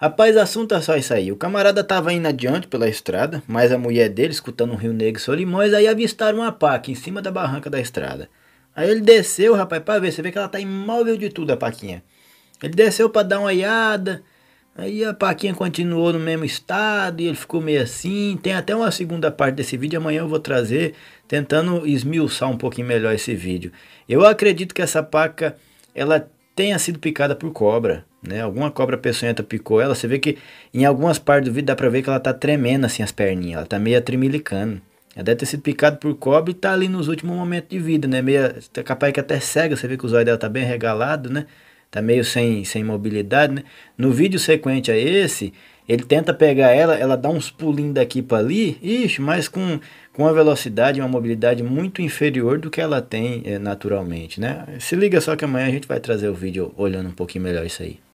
Rapaz, assunto é só isso aí. O camarada tava indo adiante pela estrada, mas a mulher dele, escutando o rio negro solimões, aí avistaram uma paca em cima da barranca da estrada. Aí ele desceu, rapaz, pra ver. Você vê que ela tá imóvel de tudo, a paquinha. Ele desceu pra dar uma olhada. Aí a paquinha continuou no mesmo estado e ele ficou meio assim. Tem até uma segunda parte desse vídeo, amanhã eu vou trazer, tentando esmiuçar um pouquinho melhor esse vídeo. Eu acredito que essa paca, ela tenha sido picada por cobra né? Alguma cobra peçonhenta picou ela, você vê que em algumas partes do vídeo dá pra ver que ela tá tremendo assim as perninhas, ela tá meio tremilicando. Ela deve ter sido picada por cobra e tá ali nos últimos momentos de vida, né? Meia, tá é capaz que até cega, você vê que o zóio dela tá bem regalado, né? Tá meio sem, sem mobilidade, né? No vídeo sequente a esse, ele tenta pegar ela, ela dá uns pulinhos daqui para ali, ixi, mas com, com uma velocidade e uma mobilidade muito inferior do que ela tem é, naturalmente, né? Se liga só que amanhã a gente vai trazer o vídeo olhando um pouquinho melhor isso aí.